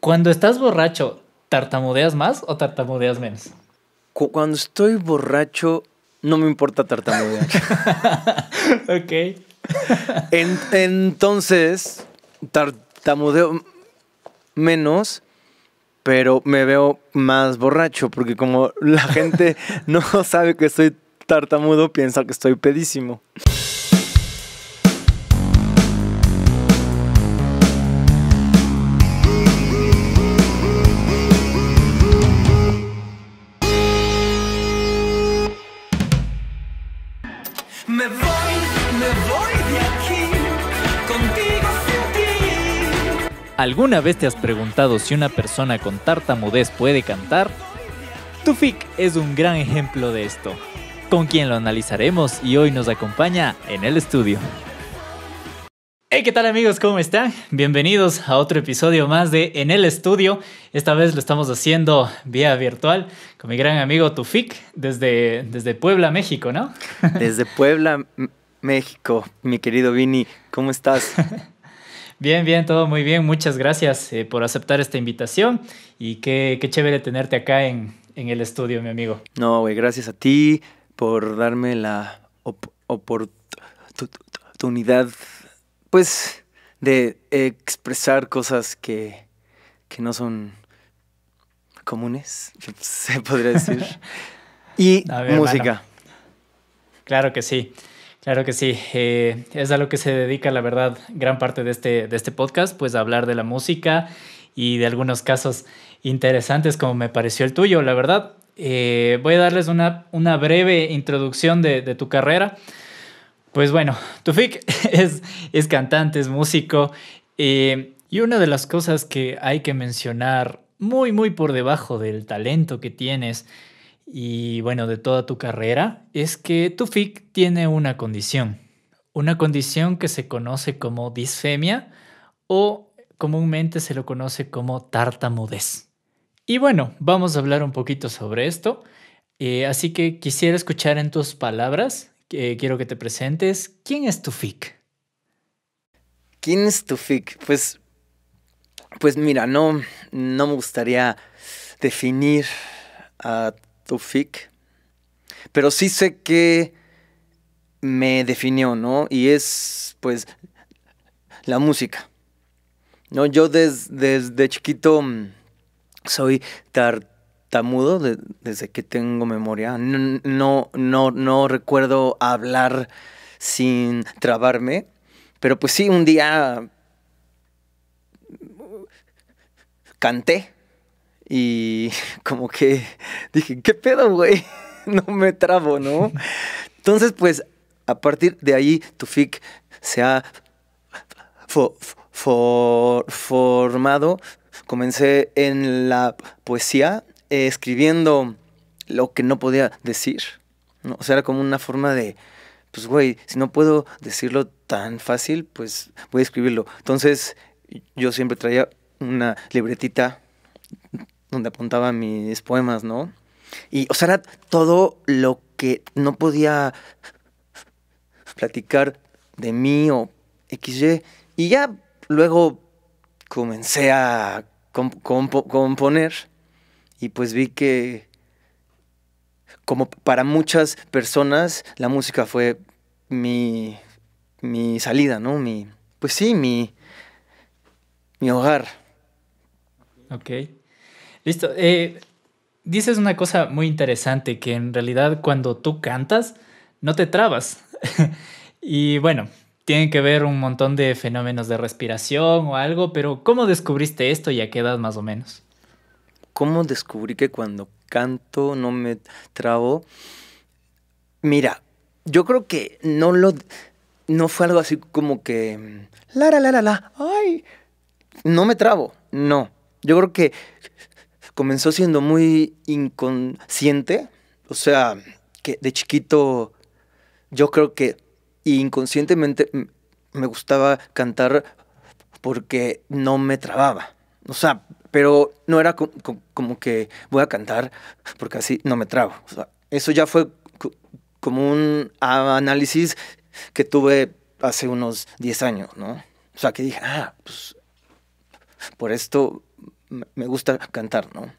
Cuando estás borracho, ¿tartamudeas más o tartamudeas menos? Cuando estoy borracho, no me importa tartamudear. ok. entonces, tartamudeo menos, pero me veo más borracho, porque como la gente no sabe que estoy tartamudo, piensa que estoy pedísimo. ¿Alguna vez te has preguntado si una persona con tartamudez puede cantar? Tufik es un gran ejemplo de esto, con quien lo analizaremos y hoy nos acompaña en el estudio. Hey, ¿qué tal amigos? ¿Cómo están? Bienvenidos a otro episodio más de En el Estudio. Esta vez lo estamos haciendo vía virtual con mi gran amigo Tufik desde, desde Puebla, México, ¿no? Desde Puebla, México, mi querido Vini, ¿cómo estás? Bien, bien, todo muy bien. Muchas gracias eh, por aceptar esta invitación y qué, chévere tenerte acá en, el estudio, mi amigo. No, güey, gracias a ti por darme la oportunidad, pues, de expresar cosas que, no son comunes, se podría decir. y música. Claro que sí. Claro que sí, eh, es a lo que se dedica, la verdad, gran parte de este, de este podcast, pues hablar de la música y de algunos casos interesantes como me pareció el tuyo, la verdad. Eh, voy a darles una, una breve introducción de, tu carrera. Pues bueno, Tufik es, es cantante, es músico eh, y una de las cosas que hay que mencionar muy, muy por debajo del talento que tienes y bueno, de toda tu carrera, es que tu FIC tiene una condición, una condición que se conoce como disfemia o comúnmente se lo conoce como tartamudez. Y bueno, vamos a hablar un poquito sobre esto, eh, así que quisiera escuchar en tus palabras, eh, quiero que te presentes, ¿quién es tu FIC? ¿Quién es tu FIC? Pues, pues mira, no, no me gustaría definir a Tufik. Pero sí sé que me definió, ¿no? Y es, pues, la música. ¿No? Yo desde chiquito mm, soy tartamudo, desde que tengo memoria. no, no, no recuerdo hablar sin trabarme. Pero pues sí, un día mm, canté y como que dije, ¿qué pedo, güey? No me trabo, ¿no? Entonces, pues, a partir de ahí, tu fic se ha formado. Comencé en la poesía, eh, escribiendo lo que no podía decir. O sea, era como una forma de, pues, güey, si no puedo decirlo tan fácil, pues voy a escribirlo. Entonces, yo siempre traía una libretita donde apuntaba mis poemas, ¿no? Y, o sea, era todo lo que no podía platicar de mí o XY. Y ya luego comencé a componer y pues vi que como para muchas personas la música fue mi, mi salida, ¿no? Mi, pues sí, mi, mi hogar. Ok. Listo. Eh, dices una cosa muy interesante, que en realidad cuando tú cantas, no te trabas. y bueno, tiene que ver un montón de fenómenos de respiración o algo, pero ¿cómo descubriste esto y a qué edad más o menos? ¿Cómo descubrí que cuando canto no me trabo? Mira, yo creo que no lo... No fue algo así como que... Lara, la, la, la, la. Ay. No me trabo. No. Yo creo que comenzó siendo muy inconsciente. O sea, que de chiquito yo creo que inconscientemente me gustaba cantar porque no me trababa. O sea, pero no era como que voy a cantar porque así no me trabo. eso ya fue como un análisis que tuve hace unos 10 años, ¿no? O sea, que dije, ah, pues por esto me gusta cantar, ¿no?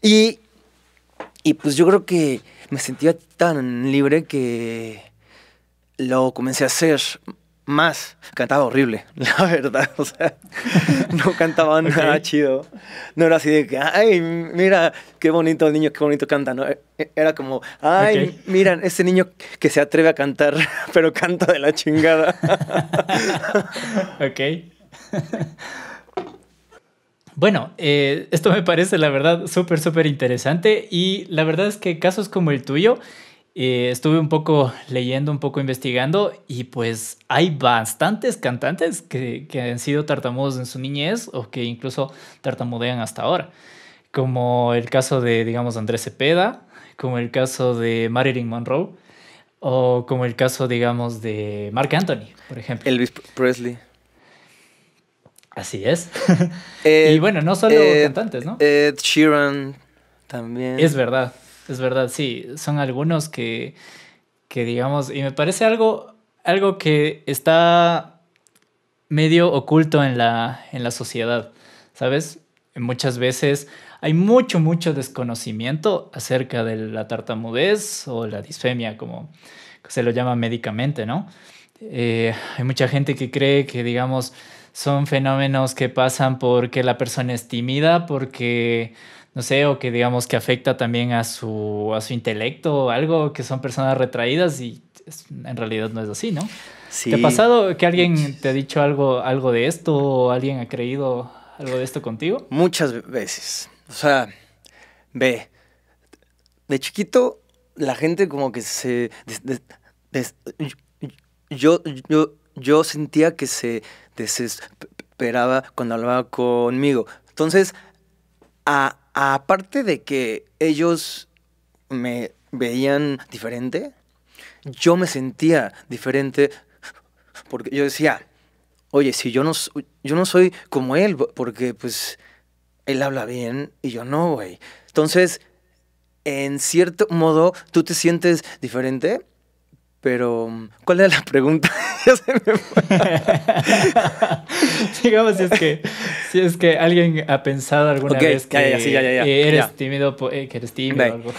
Y, y pues yo creo que me sentía tan libre que lo comencé a hacer más. Cantaba horrible, la verdad. O sea, no cantaba nada chido. No era así de que, ay, mira, qué bonito el niño, qué bonito canta. No, e, e, era como, ay, mira miran, ese niño que se atreve a cantar, pero canta de la chingada. ok. Bueno, eh, esto me parece la verdad súper, súper interesante y la verdad es que casos como el tuyo, eh, estuve un poco leyendo, un poco investigando y pues hay bastantes cantantes que, que, han sido tartamudos en su niñez o que incluso tartamudean hasta ahora, como el caso de, digamos, Andrés Cepeda, como el caso de Marilyn Monroe o como el caso, digamos, de Mark Anthony, por ejemplo. Elvis Presley. Así es. y bueno, no solo cantantes, ¿no? Ed Sheeran también. Es verdad, es verdad, sí. Son algunos que, que digamos, y me parece algo, algo que está medio oculto en la, en la sociedad, ¿sabes? Muchas veces hay mucho, mucho desconocimiento acerca de la tartamudez o la disfemia, como se lo llama médicamente, ¿no? Eh, hay mucha gente que cree que, digamos, son fenómenos que pasan porque la persona es tímida, porque no sé, o que digamos que afecta también a su, a su intelecto o algo, que son personas retraídas y en realidad no es así, ¿no? Sí. ¿Te ha pasado que alguien te ha dicho algo, algo de esto o alguien ha creído algo de esto contigo? Muchas veces. O sea, ve, de chiquito la gente como que se... yo, yo, yo sentía que se desesperaba cuando hablaba conmigo. Entonces, aparte de que ellos me veían diferente, yo me sentía diferente porque yo decía, oye, si yo no, yo no soy como él, porque pues él habla bien y yo no, güey. Entonces, en cierto modo, tú te sientes diferente pero, ¿cuál era la pregunta? Digamos, si es, que, si es que alguien ha pensado alguna vez que eres tímido, que eres tímido. O algo.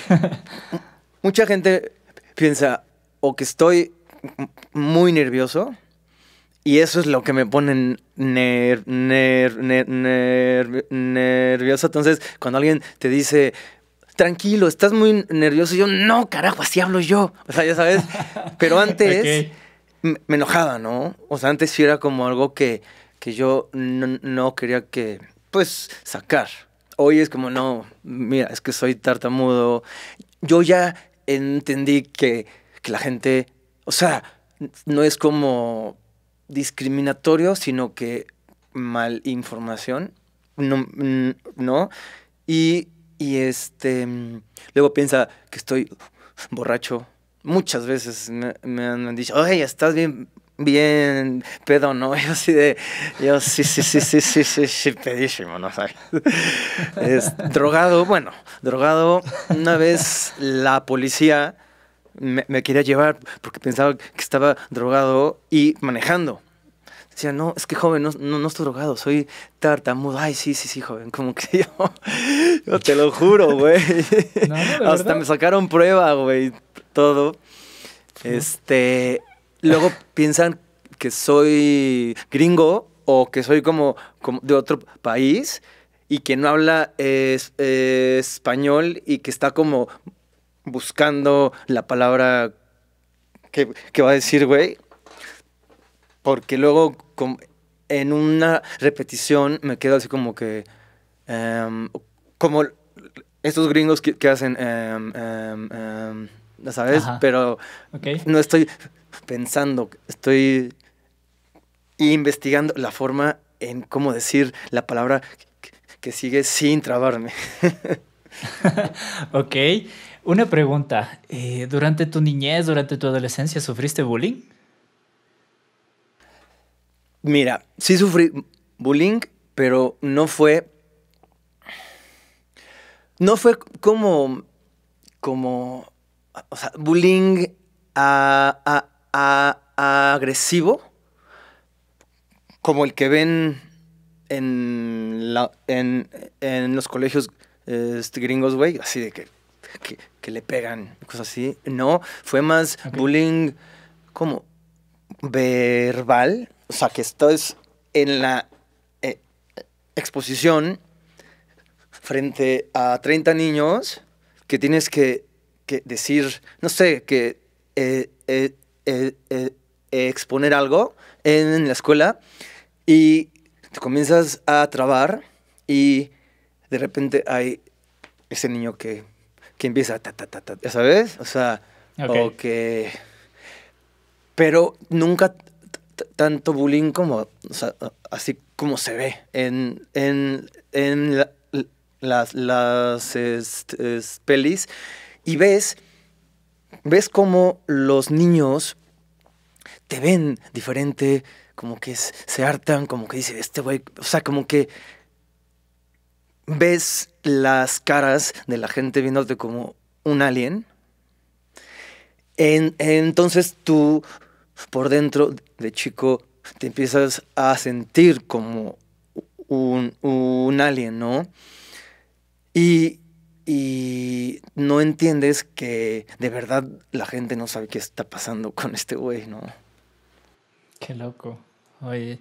Mucha gente piensa o que estoy muy nervioso y eso es lo que me pone nervioso. Entonces, cuando alguien te dice, tranquilo, estás muy nervioso. yo, no, carajo, así hablo yo. O sea, ya sabes. Pero antes me enojaba, ¿no? O sea, antes sí era como algo que, yo no, quería que, pues, sacar. Hoy es como, no, mira, es que soy tartamudo. Yo ya entendí que, la gente, o sea, no es como discriminatorio, sino que mal información, ¿no? no y y este, luego piensa que estoy borracho. Muchas veces me, han dicho, oye, estás bien, bien pedo, ¿no? Yo así de, yo sí, sí, sí, sí, sí, sí, pedísimo, ¿no? drogado, bueno, drogado. Una vez la policía me quería llevar porque pensaba que estaba drogado y manejando sea, no, es que joven, no, no, estoy drogado, soy tartamudo. Ay, sí, sí, sí, joven, como que yo, te lo juro, güey. Hasta me sacaron prueba, güey, todo. Este, luego piensan que soy gringo o que soy como, de otro país y que no habla español y que está como buscando la palabra que, que va a decir, güey porque luego en una repetición me quedo así como que, em, como estos gringos que, hacen, em, em, ¿sabes? Pero no estoy pensando, estoy investigando la forma en cómo decir la palabra que, sigue sin trabarme. ok, una pregunta. Eh, ¿Durante tu niñez, durante tu adolescencia, sufriste bullying? Mira, sí sufrí bullying, pero no fue. No fue como. como. O sea, bullying agresivo. Como el que ven en, en, los colegios este, gringos, güey. Así de que, que, le pegan, cosas así. No, fue más bullying como verbal o sea, que estás en la eh, exposición frente a 30 niños que tienes que, decir, no sé, que eh, eh, exponer algo en la escuela y te comienzas a trabar y de repente hay ese niño que, que empieza, ta, ta, ta, ta, ¿sabes? O sea, o que... Pero nunca tanto bullying como, así como se ve en, las, este, pelis y ves, ves cómo los niños te ven diferente, como que se hartan, como que dice, este güey, o sea, como que ves las caras de la gente viéndote como un alien. entonces tú por dentro de chico te empiezas a sentir como un, un alien, ¿no? Y, no entiendes que de verdad la gente no sabe qué está pasando con este güey, ¿no? Qué loco. Oye,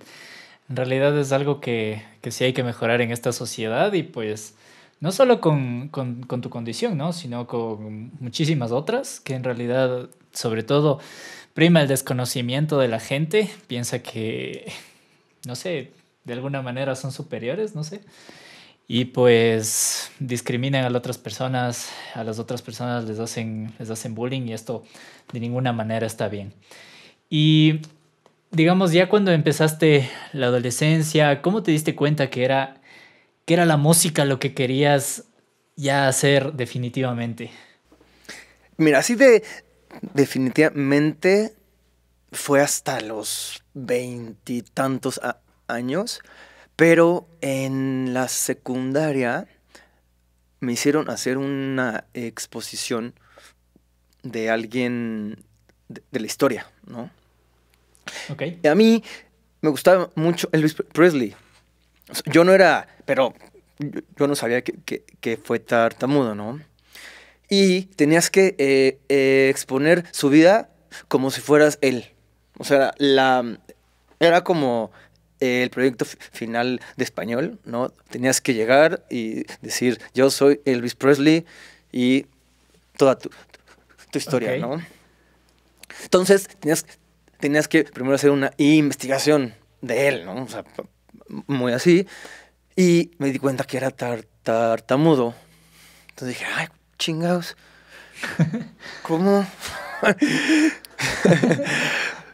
en realidad es algo que, sí hay que mejorar en esta sociedad y pues no solo con, con tu condición, ¿no? Sino con muchísimas otras que en realidad, sobre todo prima el desconocimiento de la gente, piensa que, no sé, de alguna manera son superiores, no sé. Y pues discriminan a las otras personas, a las otras personas les hacen, les hacen bullying y esto de ninguna manera está bien. Y digamos, ya cuando empezaste la adolescencia, ¿cómo te diste cuenta que era, que era la música lo que querías ya hacer definitivamente? Mira, así de, definitivamente fue hasta los veintitantos años, pero en la secundaria me hicieron hacer una exposición de alguien de, la historia, ¿no? Okay. a mí me gustaba mucho Elvis Presley. Yo no era, pero yo no sabía que fue tartamudo, ¿no? y tenías que eh, eh, exponer su vida como si fueras él. O sea, la, era como eh, el proyecto final de español, ¿no? Tenías que llegar y decir, yo soy Elvis Presley y toda tu, historia, ¿no? Entonces, tenías, tenías que primero hacer una investigación de él, ¿no? O sea, muy así. Y me di cuenta que era tartamudo. Entonces dije, ay, chingados. ¿Cómo?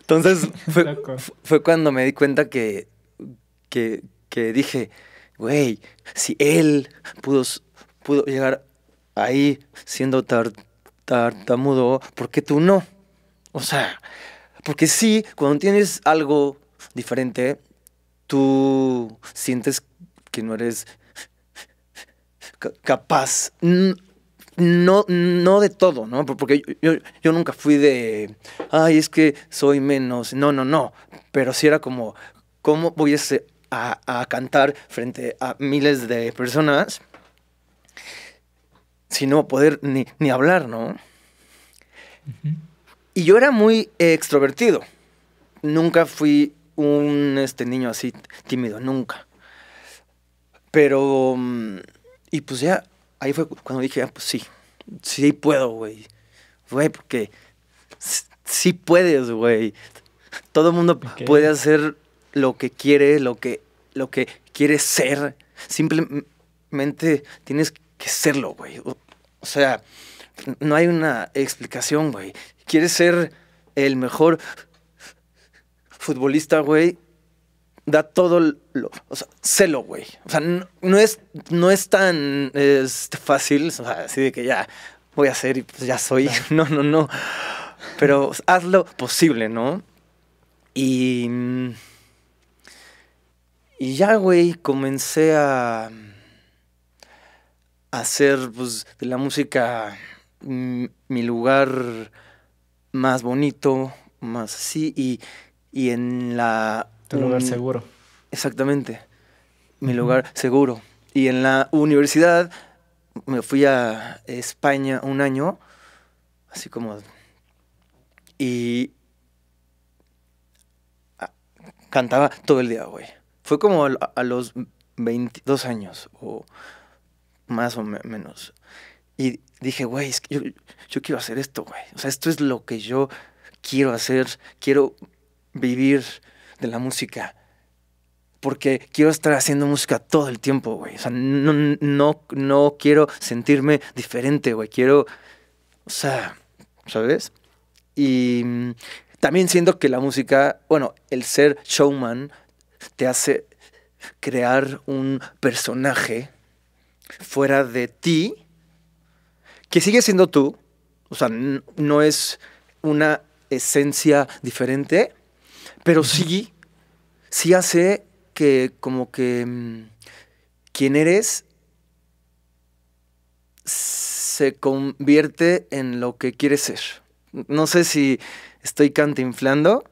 Entonces fue, cuando me di cuenta que, que, que dije, güey, si él pudo, pudo llegar ahí siendo tartamudo, ¿por qué tú no? O sea, porque sí, cuando tienes algo diferente, tú sientes que no eres capaz no, no de todo, ¿no? Porque yo, nunca fui de, ay, es que soy menos, no, no, no, pero sí era como, ¿cómo voy a, cantar frente a miles de personas sin no poder ni, hablar, ¿no? Y yo era muy extrovertido, nunca fui un este, niño así tímido, nunca. Pero, mm, y pues ya ahí fue cuando dije, ah, pues sí, sí puedo, güey. Güey, porque sí puedes, güey. Todo el mundo puede hacer lo que quiere, lo que, lo que quiere ser. Simplemente tienes que serlo, güey. o sea, no hay una explicación, güey. ¿Quieres ser el mejor futbolista, güey? da todo lo, o sea, celo, güey. O sea, no, es, no es tan este, fácil, o sea, así de que ya voy a hacer y pues ya soy. No, no, no. Pero haz lo posible, ¿no? Y. Y ya, güey, comencé a, a hacer pues, de la música mm, mi lugar más bonito, más así. y en la un, lugar mm, seguro. Exactamente. Mi lugar seguro. Y en la universidad me fui a España un año, así como... Y cantaba todo el día, güey. Fue como a los 22 años, o más o menos. Y dije, güey, yo, yo, quiero hacer esto, güey. O sea, esto es lo que yo quiero hacer. Quiero vivir de la música. Porque quiero estar haciendo música todo el tiempo, güey. O sea, no, no, no quiero sentirme diferente, güey. Quiero, o sea, ¿sabes? Y también siento que la música, bueno, el ser showman te hace crear un personaje fuera de ti que sigue siendo tú, o sea, no es una esencia diferente, pero sí, sí hace que como que mm, quien eres se convierte en lo que quieres ser. No sé si estoy cantinflando.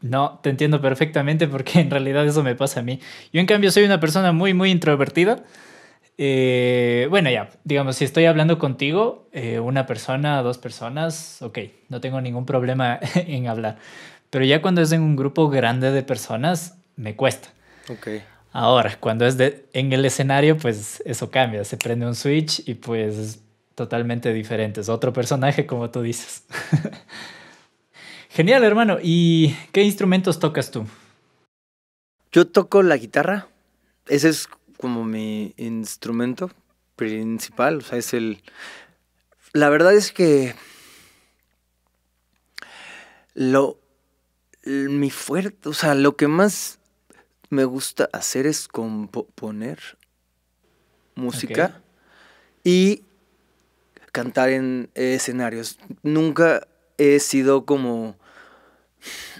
No, te entiendo perfectamente porque en realidad eso me pasa a mí. Yo en cambio soy una persona muy, muy introvertida. Eh, bueno, ya, digamos, si estoy hablando contigo, eh, una persona, dos personas, ok, no tengo ningún problema en hablar. Pero ya cuando es en un grupo grande de personas, me cuesta. Ok. Ahora, cuando es de, en el escenario, pues eso cambia, se prende un switch y pues es totalmente diferente, es otro personaje como tú dices. Genial, hermano. ¿Y qué instrumentos tocas tú? Yo toco la guitarra, ese es como mi instrumento principal, o sea, es el... La verdad es que lo mi fuerte, o sea, lo que más me gusta hacer es componer música y cantar en escenarios. Nunca he sido como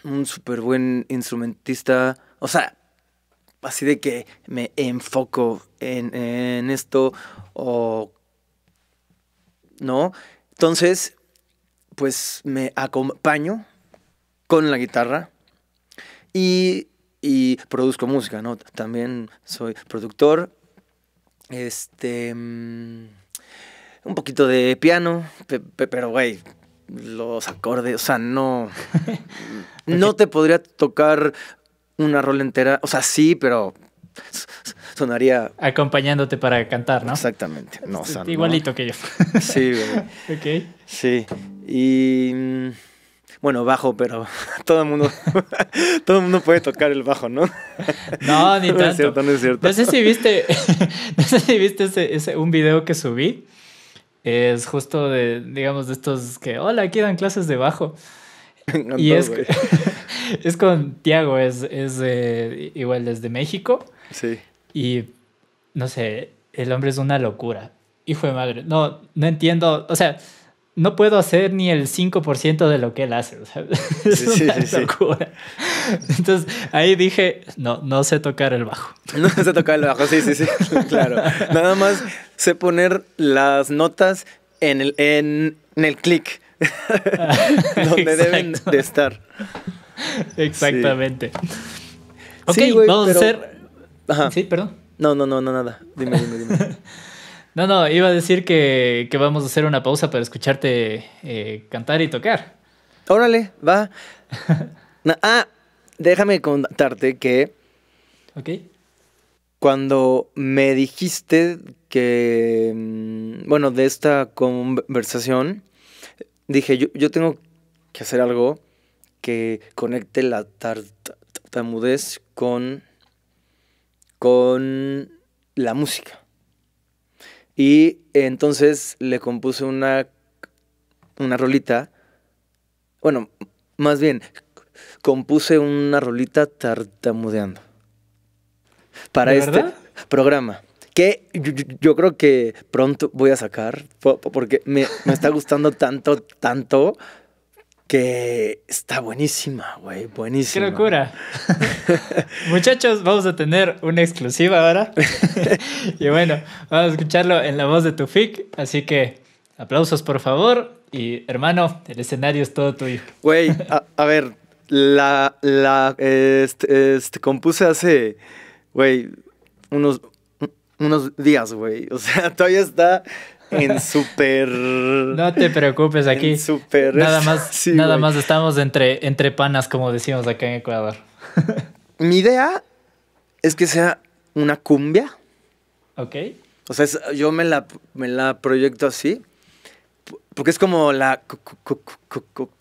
un súper buen instrumentista, o sea, así de que me enfoco en, en esto o no. Entonces, pues me acompaño con la guitarra y, produzco música, ¿no? También soy productor, este, mm, un poquito de piano, pero güey, los acordes, o sea, no, no te podría tocar una rola entera, o sea, sí, pero sonaría... Acompañándote para cantar, ¿no? Exactamente. No, este, Igualito que yo. sí, güey. ok. Sí. Y... Mm, bueno, bajo, pero todo el mundo, todo mundo puede tocar el bajo, ¿no? No, ni no Es cierto, no es cierto. No sé si viste, si viste ese, ese, un video que subí. Es justo de, digamos, de estos que, hola, aquí dan clases de bajo. y es, es con Tiago, es, es eh, igual desde México. Sí. Y no sé, el hombre es una locura. Hijo de madre. No, no entiendo. O sea, no puedo hacer ni el 5% de lo que él hace. O sea, sí, sí, Sí. Entonces ahí dije, no, no sé tocar el bajo. No sé tocar el bajo, sí, sí, sí, claro. Nada más sé poner las notas en el, en, el clic donde deben de estar. Exactamente. Ok, vamos a hacer... Sí, perdón. No, no, no, no, nada. Dime, dime, dime. No, no, iba a decir que, vamos a hacer una pausa para escucharte eh, cantar y tocar. Órale, va. ah, déjame contarte que. Ok. Cuando me dijiste que. Mm, bueno, de esta conversación, dije, yo, yo tengo que hacer algo que conecte la tartamudez con. con la música. Y entonces le compuse una, una rolita, bueno, más bien, compuse una rolita tartamudeando para este programa. Que yo, creo que pronto voy a sacar, porque me, me está gustando tanto, tanto, que está buenísima, güey, buenísima. Qué locura. Muchachos, vamos a tener una exclusiva ahora. y bueno, vamos a escucharlo en la voz de Tufik, así que aplausos por favor y hermano, el escenario es todo tuyo. Güey, a, ver, la, la este, este, compuse hace, güey, unos unos días, güey. O sea, todavía está en super... No te preocupes, aquí. Nada más, nada más estamos entre, entre panas, como decimos acá en Ecuador. Mi idea es que sea una cumbia. Ok. O sea, yo me la, me la proyecto así. Porque es como la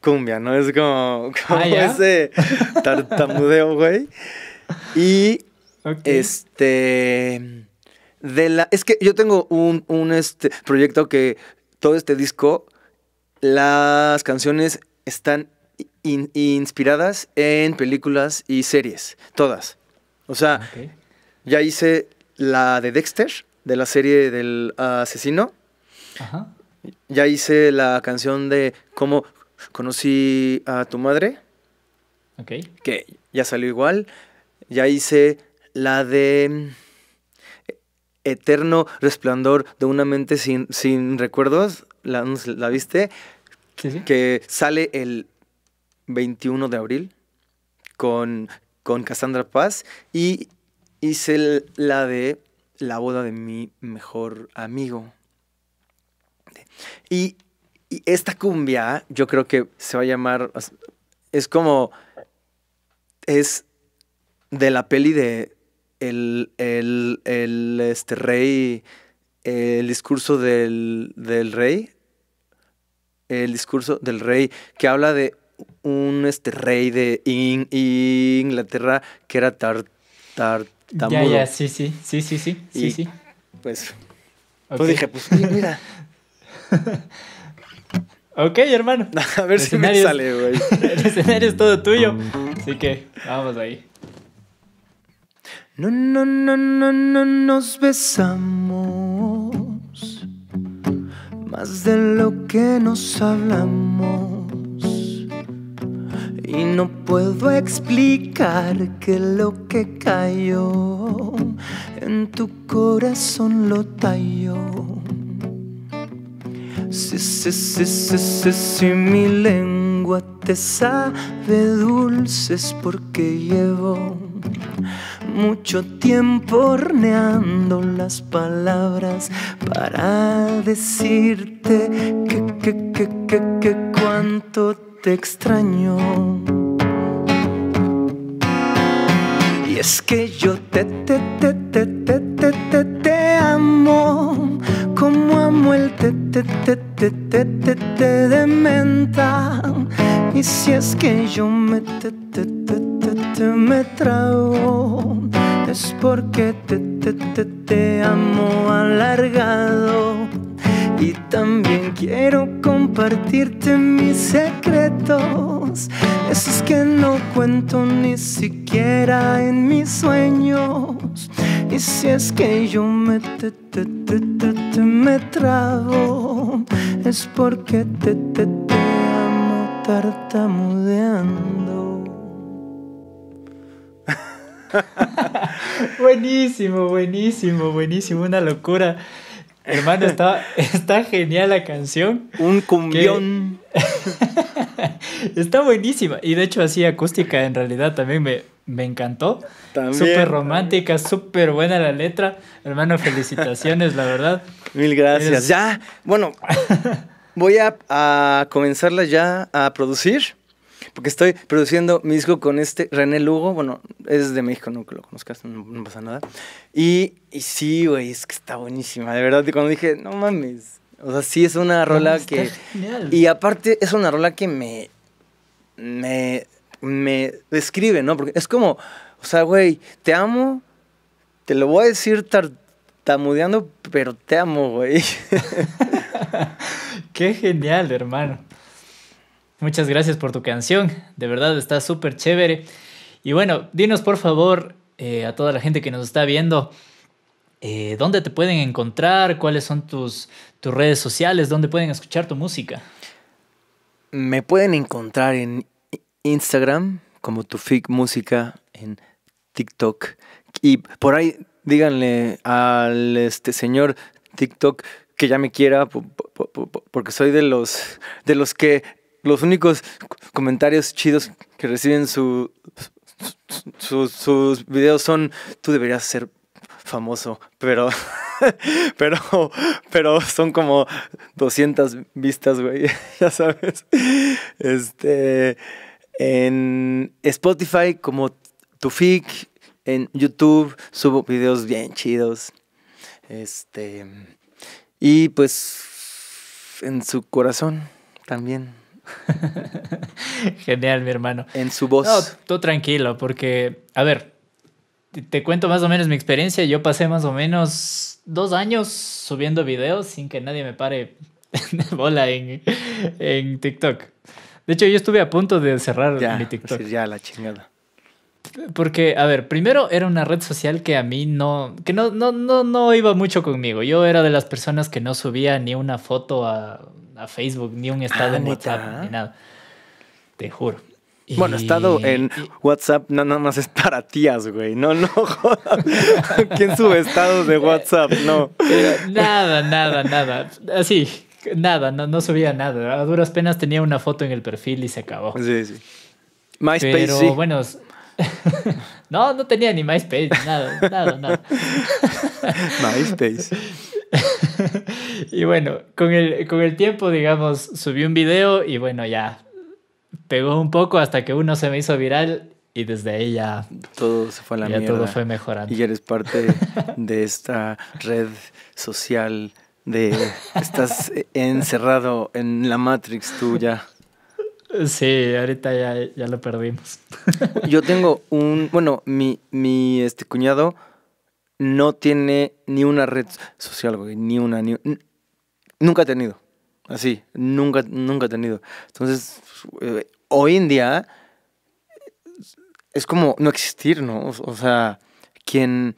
cumbia, ¿no? Es como, como ah, ese tartamudeo, güey. Y este de la. Es que yo tengo un, este proyecto que todo este disco, las canciones están inspiradas en películas y series, todas. O sea, ya hice la de Dexter, de la serie del asesino. Ajá. Ya hice la canción de cómo conocí a tu madre. Ok. Que ya salió igual. Ya hice la de Eterno Resplandor de una mente sin, sin recuerdos, la, viste, que sale el 21 de abril con, con Cassandra Paz y hice la de la boda de mi mejor amigo. y esta cumbia yo creo que se va a llamar, es como, es de la peli de, el, este, rey, el discurso del, del, rey, el discurso del rey que habla de un este, rey de Inglaterra que era tart Ya, sí, sí, sí, sí, sí, sí, Pues, dije, pues mira. Ok, hermano. A ver si me sale, güey. El escenario es todo tuyo. Mm. Así que vamos ahí. No, no, no, no, no nos besamos más de lo que nos hablamos. Y no puedo explicar que lo que cayó en tu corazón lo talló. sí sí si, si, si, si mi lengua te sabe dulces porque llevo mucho tiempo horneando las palabras para decirte que, que, que, que, que cuánto te extraño. Y es que yo te, te, te, te, te, te, te, te amo, como amo el te, te, te, te, te, te, te de menta. Y si es que yo me te, te, te me trago es porque te, te, te, amo alargado. Y también quiero compartirte mis secretos, Es que no cuento ni siquiera en mis sueños. Y si es que yo me te, te, te, te, te me trago, es porque te, te, te amo tartamudeando. buenísimo, buenísimo, buenísimo, una locura. Hermano, está, está genial la canción. Un cumbión. está buenísima. Y de hecho así acústica en realidad también me, me encantó. Súper romántica, súper buena la letra. Hermano, felicitaciones, la verdad. Mil gracias. Ya, bueno, voy a comenzarla ya a producir porque estoy produciendo mi disco con este René Lugo, bueno, es de México, no que lo conozcas, no, pasa nada. Y, y sí, güey, es que está buenísima, de verdad, Y cuando dije, no mames, o sea, sí es una rola que... Y aparte es una rola que me... me... me describe, ¿no? Porque es como, o sea, güey, te amo, te lo voy a decir tartamudeando, pero te amo, güey. Qué genial, hermano. Muchas gracias por tu canción, de verdad está súper chévere. Y bueno, dinos por favor eh, a toda la gente que nos está viendo, eh, ¿dónde te pueden encontrar? ¿Cuáles son tus, tus redes sociales? ¿Dónde pueden escuchar tu música? Me pueden encontrar en Instagram como tuficmusica Música, en TikTok. Y por ahí díganle al este señor TikTok que ya me quiera porque soy de los de los que los únicos comentarios chidos que reciben sus videos son, tú deberías ser famoso, pero, pero, pero son como 200 vistas, güey, ya sabes. Este, en Spotify como Tufik, en YouTube subo videos bien chidos. Este, y pues en su corazón también. Genial, mi hermano. En su voz. No, tú tranquilo, porque, a ver, te, cuento más o menos mi experiencia. Yo pasé más o menos dos años subiendo videos sin que nadie me pare bola en, en TikTok. De hecho, yo estuve a punto de cerrar mi pues TikTok. ya, la chingada. Porque, a ver, primero era una red social que a mí no, que no, no, no, no iba mucho conmigo. Yo era de las personas que no subía ni una foto a, a Facebook, ni un estado ah, en WhatsApp, ni nada. Te juro. Y... Bueno, estado en WhatsApp no nada más es para tías, güey. No, no. ¿Quién sube estados de WhatsApp? No. Eh, nada, nada, nada. Así, nada, no, no subía nada. A duras penas tenía una foto en el perfil y se acabó. Sí, sí. MySpace, Pero bueno, no, no tenía ni MySpace, nada, nada, nada. MySpace. y bueno, con el, con el tiempo, digamos, subí un video y bueno, ya pegó un poco hasta que uno se me hizo viral y desde ahí ya todo se fue a la ya todo fue mejorando. Y eres parte de esta red social de estás encerrado en la Matrix tú ya. Sí, ahorita ya, ya lo perdimos. Yo tengo un, bueno, mi, mi este cuñado no tiene ni una red social, güey, ni una, nunca ha tenido, así, nunca, nunca ha tenido. Entonces, eh, hoy en día es como no existir, ¿no? O, sea, quien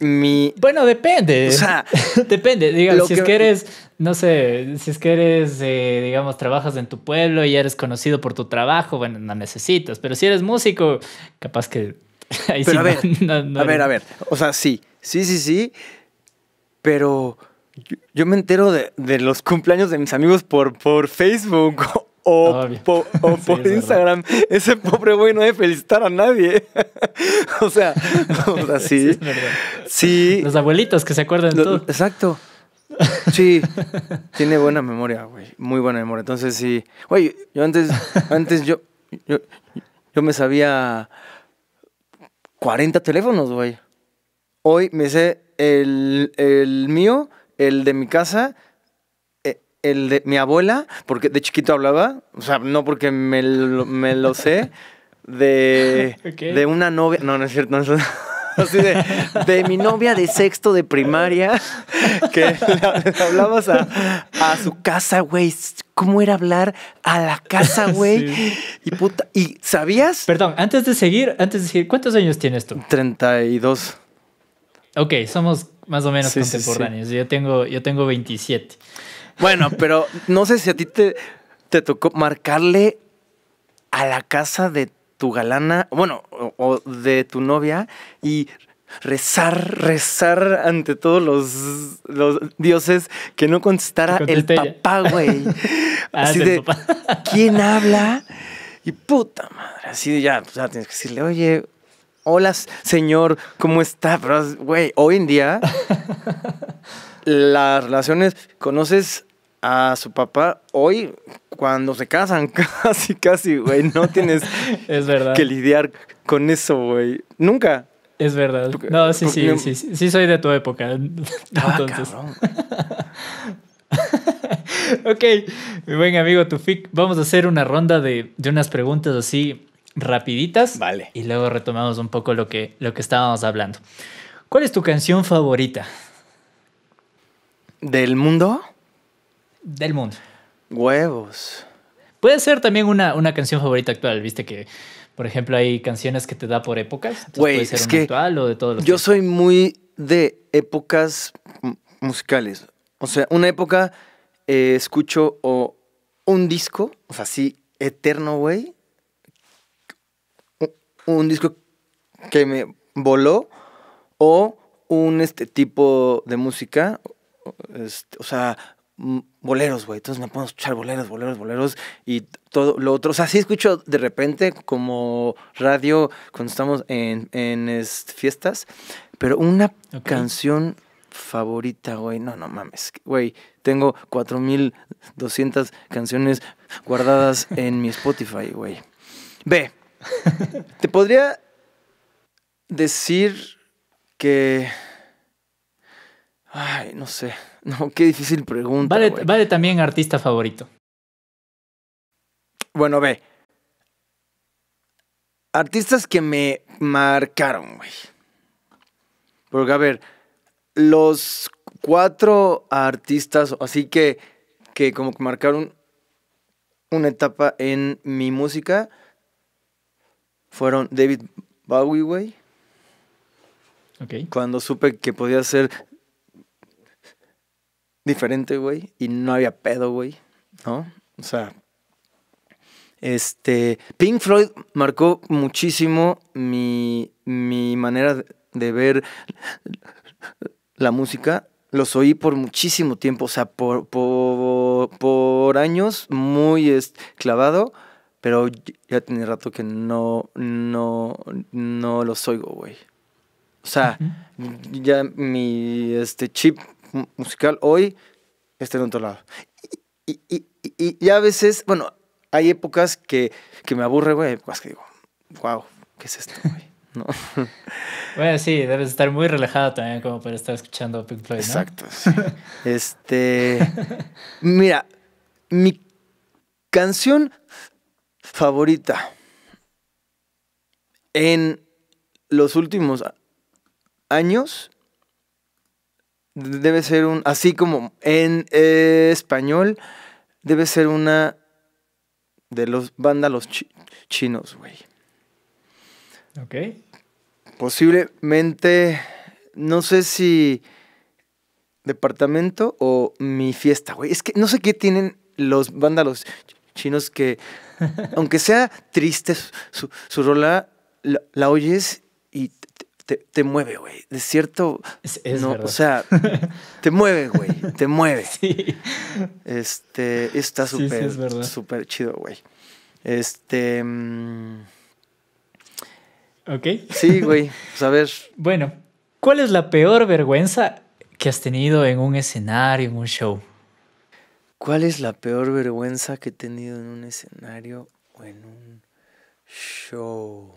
mi... Bueno, depende. O sea, depende. Diga, si es que eres no sé, si es que eres, digamos, trabajas en tu pueblo y eres conocido por tu trabajo, bueno, no necesitas, pero si eres músico, capaz que... pero a ver, a ver, a ver, o sea, sí, sí, sí, sí, pero yo, me entero de, los cumpleaños de mis amigos por, por Facebook o, por Instagram. Ese pobre güey no debe felicitar a nadie. o sea, sí. sí, Los abuelitos que se acuerdan de todo. Exacto. Sí, tiene buena memoria, güey. Muy buena memoria. Entonces sí. Güey, yo antes, antes yo, yo, yo me sabía 40 teléfonos, güey. Hoy me sé el, el mío, el de mi casa, e, el de mi abuela, porque de chiquito hablaba, o sea, no porque me lo, me lo sé, de, de una novia. No, no es cierto, no es cierto de, mi novia de sexto de primaria, que hablamos a, su casa, güey. ¿Cómo era hablar a la casa, güey? Y puta, ¿y sabías? Perdón, antes de seguir, antes de seguir, ¿cuántos años tienes tú? 32. Ok, somos más o menos contemporáneos. yo, tengo, yo tengo 27. Bueno, pero no sé si a ti te, te tocó marcarle a la casa de tu galana, bueno, o, de tu novia y rezar, rezar ante todos los, dioses que no contestara el papá, güey. Ah, así de, ¿quién habla? Y puta madre, así de ya, pues ya tienes que decirle, oye, hola señor, ¿cómo está? Pero, güey, hoy en día las relaciones, conoces a su papá hoy cuando se casan, casi, casi, güey, no tienes que lidiar con eso, güey. Nunca. Es verdad. no, sí, sí, sí, sí, soy de tu época. Ah, ok, mi buen amigo Tufik, vamos a hacer una ronda de, unas preguntas así rapiditas. Vale. Y luego retomamos un poco lo que, lo que estábamos hablando. ¿Cuál es tu canción favorita? ¿Del mundo? del mundo. Huevos. Puede ser también una, canción favorita actual, viste que, por ejemplo, hay canciones que te da por épocas. Güey, es que o de Yo soy muy de épocas musicales. O sea, una época eh, escucho o un disco, o sea, sí, eterno, güey. Un disco que me voló o un este tipo de música, o este, sea, boleros, güey. Entonces me pongo escuchar boleros, boleros, boleros y todo lo otro. O sea, sí escucho de repente como radio cuando estamos en, este, fiestas, pero una canción favorita, güey. No, no mames. Güey, tengo 4.200 canciones guardadas en mi Spotify, güey. Ve, te podría decir que... Ay, no sé. No, qué difícil pregunta. Vale, vale también artista favorito. Bueno, ve. Artistas que me marcaron, güey. Porque, a ver, los cuatro artistas, así que, que como que marcaron una etapa en mi música, fueron David Bowie, güey. Ok. Cuando supe que podía ser diferente, güey, y no había pedo, güey, ¿no? O sea, este, Pink Floyd marcó muchísimo mi, mi manera de ver la música. Los oí por muchísimo tiempo, o sea, por, por, años, muy clavado, pero ya tiene rato que no, no, no los oigo, güey. O sea, ya mi este chip musical hoy está en otro lado. Y, y, a veces, bueno, hay épocas que, me aburre, güey, épocas que digo, wow, ¿qué es esto, güey? Bueno, sí, debes estar muy relajado también como para estar escuchando Pink Floyd, Exacto. este, mira, mi canción favorita en los últimos años debe ser un, así como en español, debe ser una de los vándalos chinos, güey. Ok. Posiblemente, no sé si departamento o mi fiesta, güey. Es que no sé qué tienen los vándalos chinos que, aunque sea triste su, su rola, la, oyes y te, mueve, güey. De cierto. no, O sea, te mueve, güey. Te mueve. Sí. Este, está súper, súper chido, güey. Este. Mm, ok. Sí, güey. Pues, a ver. Bueno, ¿cuál es la peor vergüenza que has tenido en un escenario, en un show? ¿Cuál es la peor vergüenza que he tenido en un escenario o en un show?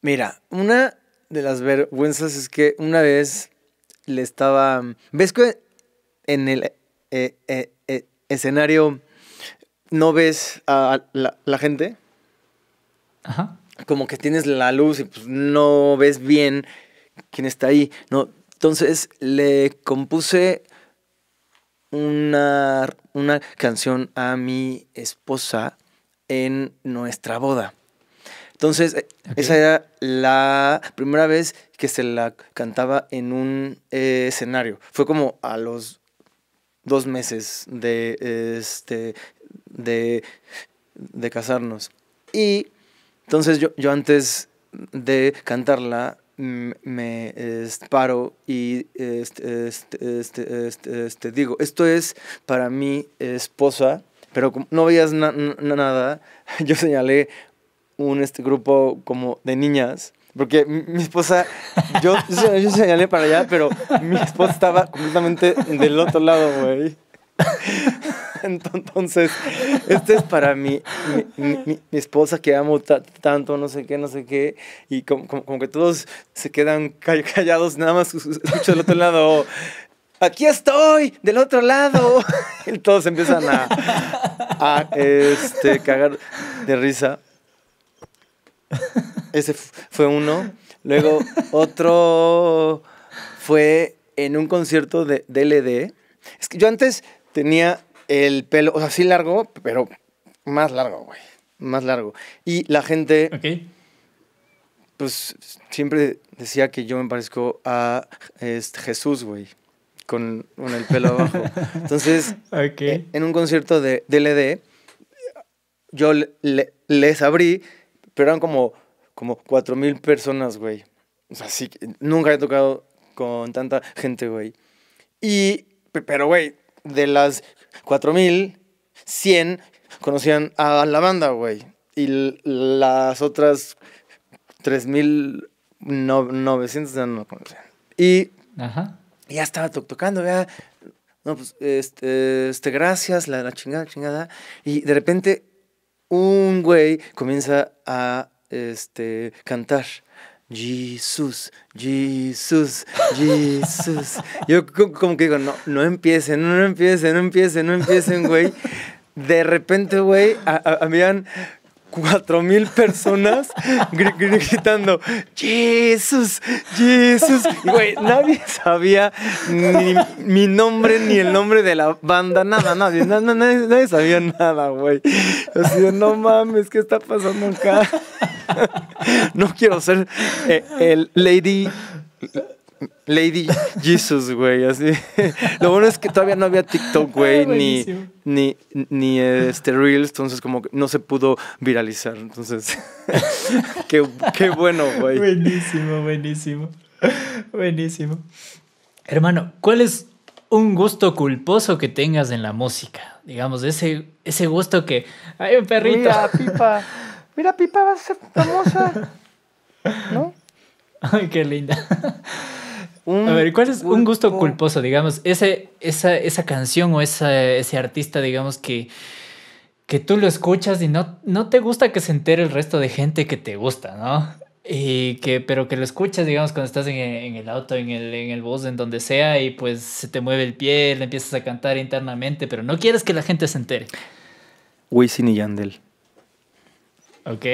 Mira, una de las vergüenzas es que una vez le estaba. ¿Ves que en el eh, eh, eh, escenario no ves a la, gente? Ajá. Como que tienes la luz y pues, no ves bien quién está ahí. No. Entonces le compuse una, una canción a mi esposa en nuestra boda. Entonces, eh, esa era la primera vez que se la cantaba en un eh, escenario. Fue como a los dos meses de, este, de, casarnos. Y entonces yo, antes de cantarla me paro y este, este, este, este, digo, esto es para mi esposa, pero no veías nada, yo señalé un este, grupo como de niñas. Porque mi esposa, yo, yo, señalé para allá, pero mi esposa estaba completamente del otro lado, güey. Entonces, este es para mi, mi, esposa que amo tanto, no sé qué, no sé qué. Y como, que todos se quedan callados, nada más escucho del otro lado, aquí estoy, del otro lado. Y todos empiezan a, a este, cagar de risa. Ese fue uno. Luego otro fue en un concierto de DLD. Es que yo antes tenía el pelo, o sea, sí largo, pero más largo, güey. Más largo. Y la gente. Pues siempre decía que yo me parezco a Jesús, güey. Con, el pelo abajo. Entonces, en un concierto de DLD, yo les abrí pero eran como, como mil personas, güey. O sea, sí, nunca he tocado con tanta gente, güey. Y, pero, güey, de las 4,100 100 conocían a la banda, güey. Y las otras tres mil 900 ya no conocían. Y Ajá. ya estaba tocando, ya. No, pues, este, este gracias, la chingada, chingada. Y de repente un güey comienza a este, cantar. Jesús, Jesús, Jesús. Yo como que digo, no, no empiecen, no empiecen, no empiecen, no empiecen, güey. De repente, güey, habían cuatro mil personas gritando Jesús, Jesús. Güey, nadie sabía ni mi nombre ni el nombre de la banda, nada, nadie, nadie, sabía nada, güey. Así de, no mames, ¿qué está pasando acá? no quiero ser eh, el Lady Lady Jesus, güey, así. Lo bueno es que todavía no había TikTok, güey, ah, ni, ni, ni este Reels, entonces como que no se pudo viralizar. Entonces, qué, bueno, güey. Buenísimo, buenísimo. Buenísimo. Hermano, ¿cuál es un gusto culposo que tengas en la música? Digamos, ese, ese gusto que. ¡Ay, un perrito! Mira, Pipa. Mira, Pipa va a ser famosa. ¿No? Ay, qué linda a ver, ¿cuál es un gusto culposo, digamos? Ese, esa, canción o ese artista, digamos, que, que tú lo escuchas y no, no te gusta que se entere el resto de gente que te gusta, ¿no? Y que, pero que lo escuchas, digamos, cuando estás en, el auto, en el, en el bus, en donde sea, y pues se te mueve el pie, le empiezas a cantar internamente, pero no quieres que la gente se entere. Wisin y Yandel. Ok.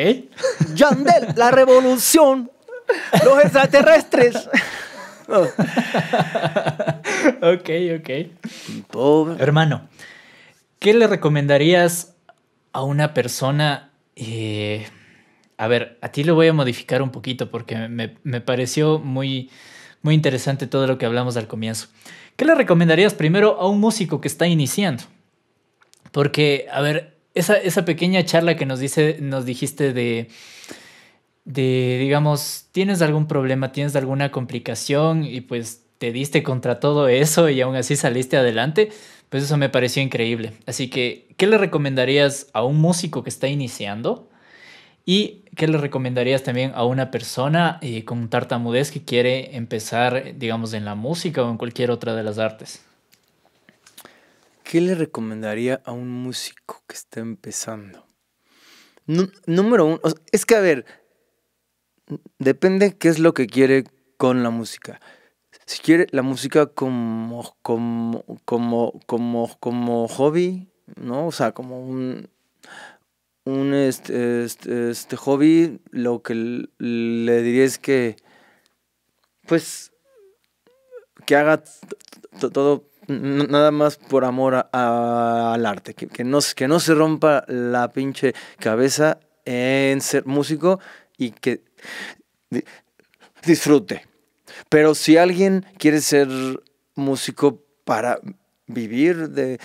Yandel, la revolución, los extraterrestres. ok, ok. Hermano, ¿qué le recomendarías a una persona? Eh, a ver, a ti lo voy a modificar un poquito porque me, pareció muy, muy interesante todo lo que hablamos al comienzo. ¿Qué le recomendarías primero a un músico que está iniciando? Porque, a ver, esa, esa pequeña charla que nos, dice, nos dijiste de de, digamos, tienes algún problema, tienes alguna complicación y pues te diste contra todo eso y aún así saliste adelante, pues eso me pareció increíble. Así que, ¿qué le recomendarías a un músico que está iniciando? ¿Y qué le recomendarías también a una persona eh, con tartamudez que quiere empezar, digamos, en la música o en cualquier otra de las artes? ¿Qué le recomendaría a un músico que está empezando? número uno, es que a ver, depende qué es lo que quiere con la música. Si quiere la música como, como, como, como, como hobby, ¿no? O sea, como un, un este, este, este hobby, lo que le diría es que, pues, que haga todo nada más por amor al arte, que, no, que no se rompa la pinche cabeza en ser músico y que disfrute. Pero si alguien quiere ser músico para vivir de,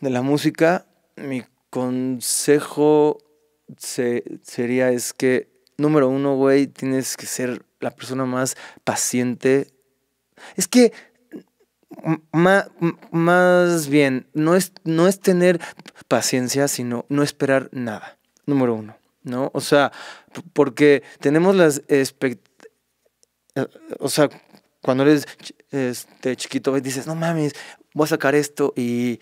de la música, mi consejo sería es que, número uno, güey, tienes que ser la persona más paciente. Es que, más bien, no es, no es tener paciencia, sino no esperar nada. Número uno. ¿no? O sea, porque tenemos las eh, o sea, cuando eres este, chiquito, dices, no mames, voy a sacar esto y eh,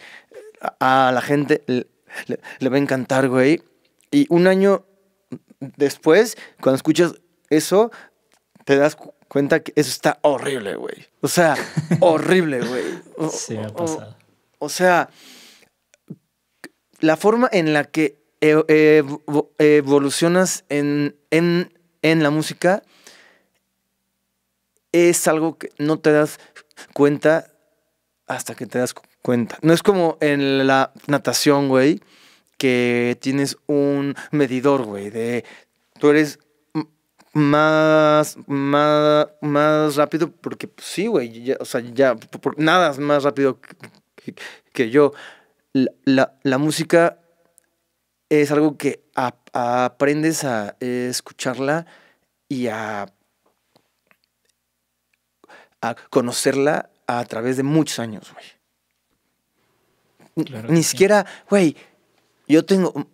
a la gente le, va a encantar, güey. Y un año después, cuando escuchas eso, te das cuenta que eso está horrible, güey. O sea, horrible, güey. sí, o sea, la forma en la que evolucionas en, en, la música es algo que no te das cuenta hasta que te das cuenta. No es como en la natación, güey, que tienes un medidor, güey, de tú eres más, más, más rápido porque pues, sí, güey, o sea, ya, nada es más rápido que, yo. la música es algo que aprendes a eh, escucharla y a, conocerla a través de muchos años, güey. Ni siquiera, güey, yo tengo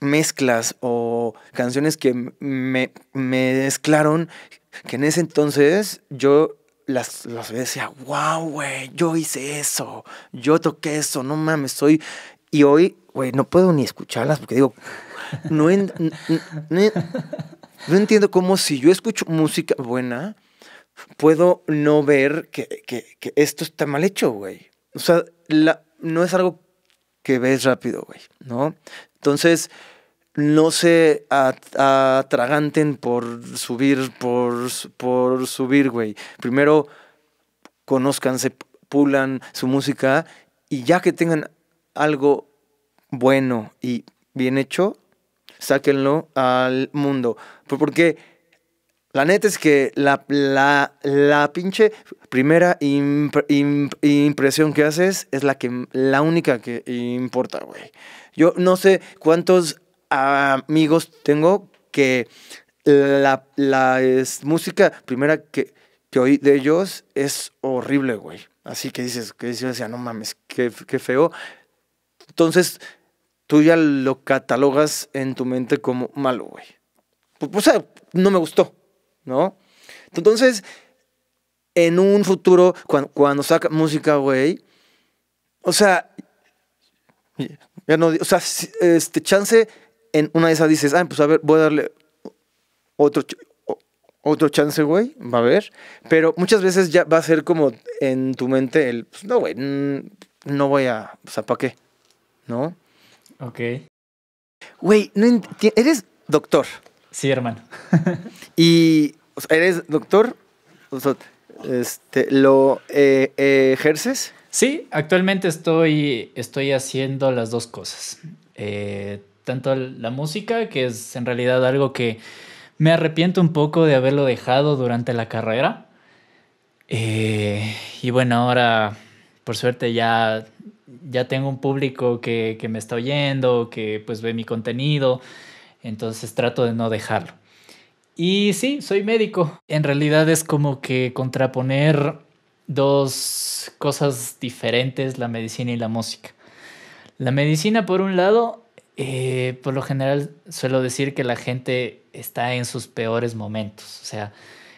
mezclas o canciones que me, mezclaron que en ese entonces yo las, las decía, wow, güey, yo hice eso, yo toqué eso, no mames, soy y hoy, güey, no puedo ni escucharlas porque digo, no, entiendo cómo si yo escucho música buena, puedo no ver que, esto está mal hecho, güey. O sea, la, no es algo que ves rápido, güey, ¿no? Entonces, no se atraganten por subir, por, por subir, güey. Primero, conózcanse, pulan su música y ya que tengan algo bueno y bien hecho, sáquenlo al mundo. Pues porque la neta es que la, pinche primera impresión que haces es la, que, la única que importa, güey. Yo no sé cuántos amigos tengo que la, música primera que, que oí de ellos es horrible, güey. Así que dices, que dices, ah, no mames, qué, qué feo. Entonces, tú ya lo catalogas en tu mente como malo, güey. o sea, no me gustó, ¿no? Entonces, en un futuro, cuando, saca música, güey, o sea, ya no, o sea, este, chance en una de esas dices, ah, pues a ver, voy a darle otro, otro chance, güey, va a ver. Pero muchas veces ya va a ser como en tu mente el, pues, no, güey, no voy a, o sea, ¿para qué? ¿no? Ok. Güey, eres doctor. Sí, hermano. y eres doctor, este, ¿lo eh, ejerces? Sí, actualmente estoy, estoy haciendo las dos cosas. Eh, tanto la música, que es en realidad algo que me arrepiento un poco de haberlo dejado durante la carrera. Eh, y bueno, ahora por suerte ya ya tengo un público que, me está oyendo, que pues ve mi contenido, entonces trato de no dejarlo. Y sí, soy médico. En realidad es como que contraponer dos cosas diferentes, la medicina y la música. La medicina, por un lado, eh, por lo general suelo decir que la gente está en sus peores momentos. O sea,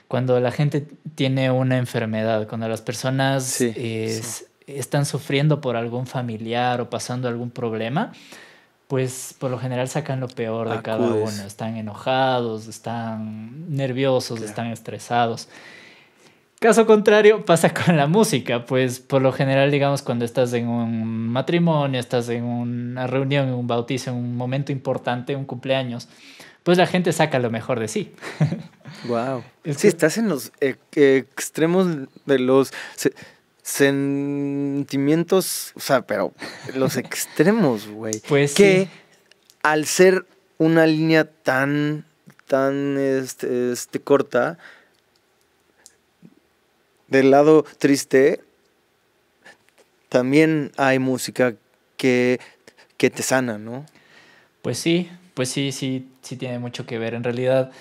cuando la gente tiene una enfermedad, cuando las personas están sufriendo por algún familiar o pasando algún problema, pues por lo general sacan lo peor de cada uno. Están enojados, están nerviosos, están estresados. Caso contrario, pasa con la música, pues por lo general, digamos, cuando estás en un matrimonio, estás en una reunión, en un bautizo, en un momento importante, un cumpleaños, pues la gente saca lo mejor de sí. Wow. Si estás en los e-, extremos de los sentimientos, o sea, pero los extremos, güey. Pues que al ser una línea tan, tan, este, este, corta, del lado triste, también hay música que, que te sana, ¿no? Pues sí, pues sí, sí, sí tiene mucho que ver. En realidad,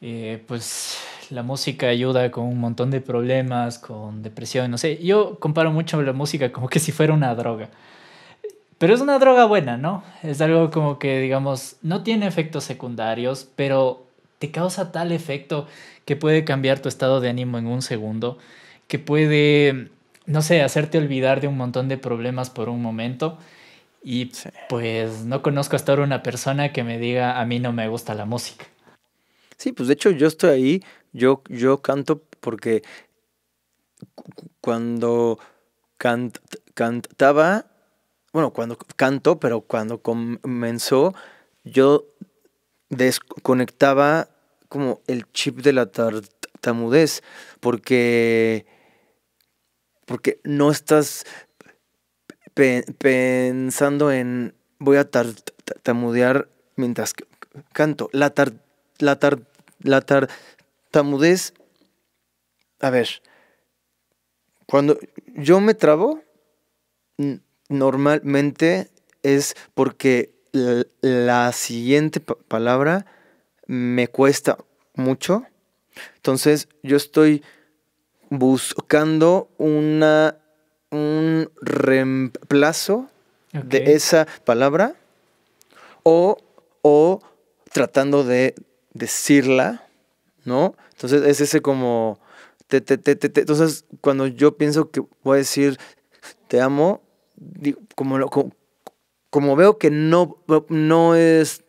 eh, pues la música ayuda con un montón de problemas, con depresión, no sé. Yo comparo mucho la música como que si fuera una droga. Pero es una droga buena, ¿no? Es algo como que, digamos, no tiene efectos secundarios, pero te causa tal efecto que puede cambiar tu estado de ánimo en un segundo, que puede, no sé, hacerte olvidar de un montón de problemas por un momento. Y pues no conozco hasta ahora una persona que me diga, a mí no me gusta la música. Sí, pues de hecho yo estoy ahí yo, yo canto porque cuando cantaba, bueno, cuando canto, pero cuando comenzó, yo desconectaba como el chip de la tartamudez, porque, porque no estás pensando en voy a tartamudear mientras canto. La, tartamudez. la, la tamudez, a ver, cuando yo me trabo, normalmente es porque la, siguiente palabra me cuesta mucho. Entonces yo estoy buscando una, un reemplazo de esa palabra o, o tratando de decirla ¿no? Entonces es ese como... Te, te, te, te, Entonces cuando yo pienso que voy a decir, te amo, como, como, veo que no, no es,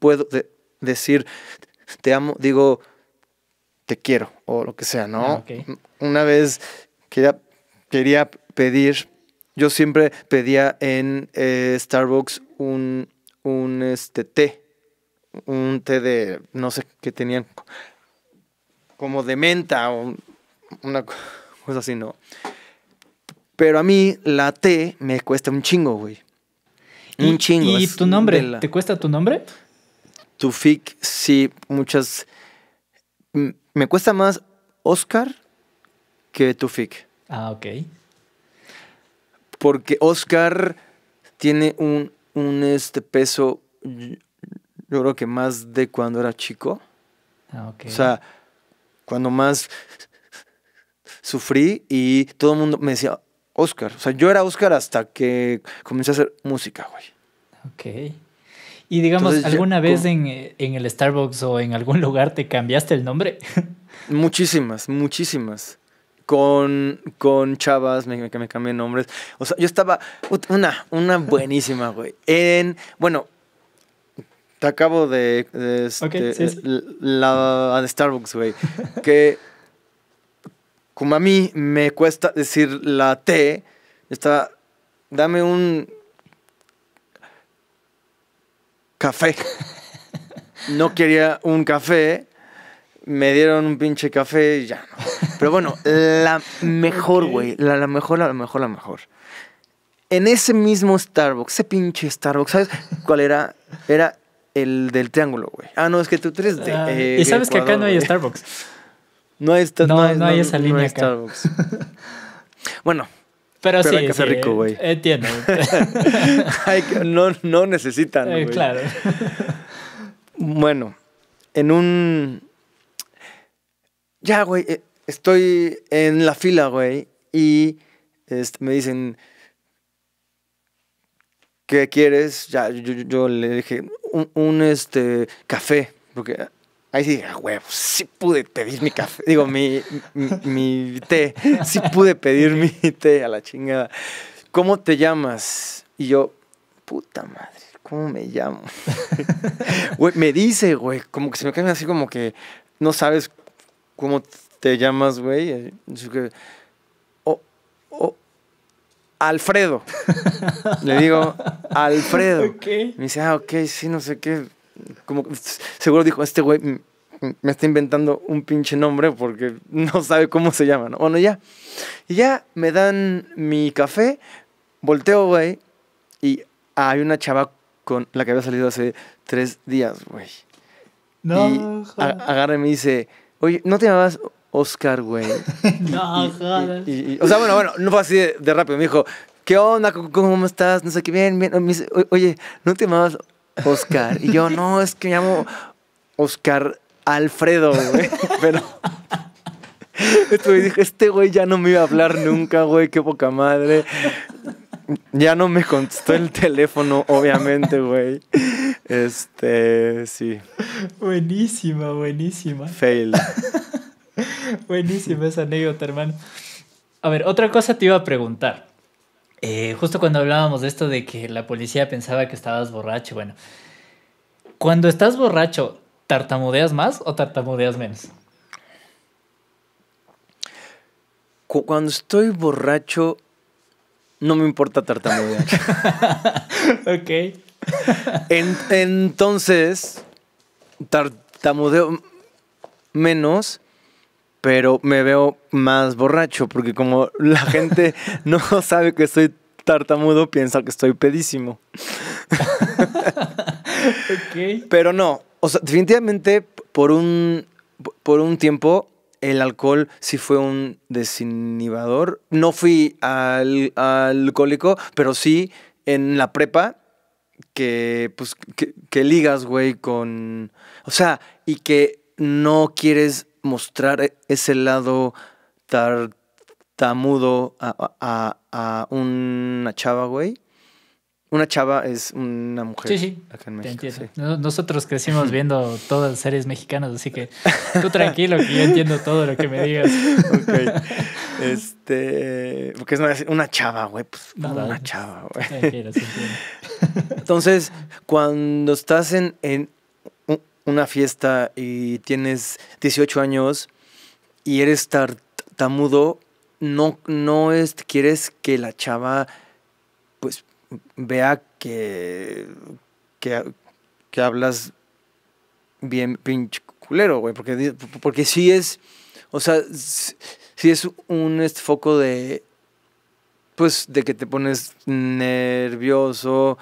puedo decir te amo, digo te quiero o lo que sea, ¿no? Ah, Una vez quería, quería pedir, yo siempre pedía en eh, Starbucks un, un este, té un té de, no sé qué tenían, como de menta o una cosa así, ¿no? Pero a mí la té me cuesta un chingo, güey. Un chingo. ¿Y tu nombre? ¿Te cuesta tu nombre? Tufik, sí, muchas. Me cuesta más Oscar que Tufik. Ah, ok. Porque Oscar tiene un, un este peso yo creo que más de cuando era chico. Ah, o sea, cuando más sufrí y todo el mundo me decía Oscar. O sea, yo era Oscar hasta que comencé a hacer música, güey. Ok. Y digamos, ¿alguna vez en, el Starbucks o en algún lugar te cambiaste el nombre? muchísimas, muchísimas. Con, con chavas me, me, cambié nombres. O sea, yo estaba. Una, una buenísima, güey. En. Bueno, te acabo de. Este, la, de Starbucks, güey. que. Como a mí me cuesta decir la T, estaba... Dame un. Café. No quería un café. Me dieron un pinche café y ya. Pero bueno, la mejor, güey. La, la mejor, la mejor, la mejor en ese mismo Starbucks, ese pinche Starbucks, ¿sabes cuál era? Era el del triángulo, güey. Ah, no, es que tú eres ah, eh, y sabes que acá no hay Starbucks. No hay, Starbucks. no, hay, no hay esa línea Starbucks. bueno. Pero, sí, eh, hay que rico, güey. Entiendo. no, no necesitan, eh, güey. claro. Bueno, en un... Ya, güey, estoy en la fila, güey, y este, me dicen, ¿qué quieres? Ya, yo, le dije, un, este, café, porque ahí sí ah, güey, pues sí pude pedir mi café, digo, mi, mi, té, sí pude pedir mi té a la chingada. ¿Cómo te llamas? Y yo, puta madre, ¿cómo me llamo? me dice, güey, como que se me cae así como que no sabes cómo te llamas, güey. O, o, oh, oh, Alfredo. Le digo, Alfredo. Me dice, ah, ok, sí, no sé qué. Como, seguro dijo, este güey me está inventando un pinche nombre porque no sabe cómo se llama, ¿no? Bueno, ya. Y ya me dan mi café, volteo, güey, y hay una chava con la que había salido hace tres días, güey. No. Y agarra y me dice, oye, ¿no te llamabas Oscar, güey. O sea, bueno, bueno, no fue así de, rápido. Me dijo, ¿qué onda? ¿Cómo estás? No sé qué, bien, bien. oye, ¿no te llamabas Oscar? Y yo, no, es que me llamo Oscar Alfredo, güey. Pero... dije, este güey ya no me iba a hablar nunca, güey, qué poca madre. Ya no me contestó el teléfono, obviamente, güey. Este, sí. Buenísima, buenísima. Fail. Buenísima esa anécdota, hermano. A ver, otra cosa te iba a preguntar. Eh, justo cuando hablábamos de esto de que la policía pensaba que estabas borracho, bueno, cuando estás borracho, ¿tartamudeas más o tartamudeas menos? Cuando estoy borracho, no me importa tartamudear. ok. entonces, tartamudeo menos pero me veo más borracho porque como la gente no sabe que estoy tartamudo, piensa que estoy pedísimo. Pero no, o sea, definitivamente por un, por un tiempo el alcohol sí fue un desinhibador. No fui alcohólico, pero sí en la prepa que, pues, que ligas, güey, con... O sea, y que no quieres mostrar e-, ese lado tartamudo a, a, una chava, güey. Una chava es una mujer. Acá en México, Nosotros crecimos viendo todas las series mexicanas, así que tú tranquilo que yo entiendo todo lo que me digas. ok. Este. Porque es una, chava, güey. Pues, una chava, güey. Entonces, cuando estás en, una fiesta y tienes 18 años y eres tartamudo, no, no es, quieres que la chava pues vea que, que, hablas bien pinche culero, güey, porque, porque sí es, o sea, sí es un foco de, pues, de que te pones nervioso.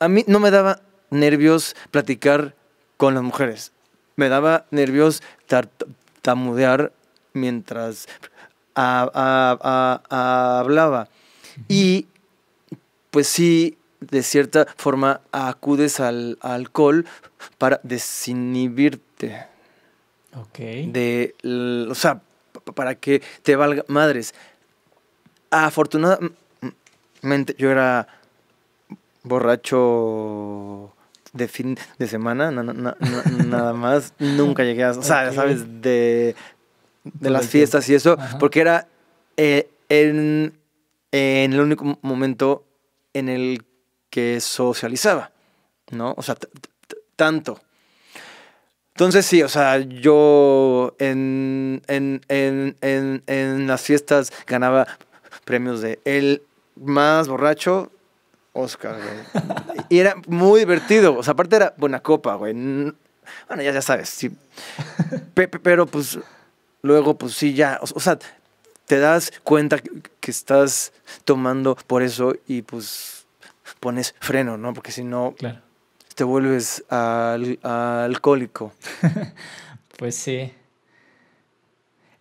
A mí no me daba nervios platicar con las mujeres. Me daba nervios tamudear mientras hablaba. Y pues sí, de cierta forma acudes al, alcohol para desinhibirte. Ok. De, o sea, para que te valga madres. Afortunadamente mm, mm, yo era borracho de fin de semana, nada más. Nunca llegué a, o sea, ¿sabes? De, las fiestas y eso, porque era eh, en, el único momento en el que socializaba, ¿no? O sea, tanto. Entonces sí, o sea, yo en, en, en, las fiestas ganaba premios de el más borracho Oscar, güey. Y era muy divertido. O sea, aparte era buena copa, güey. Bueno, ya, ya sabes. Sí. pero pues luego, pues sí, ya. O, sea, te das cuenta que, estás tomando por eso y pues pones freno, ¿no? Porque si no, te vuelves alcohólico. pues sí.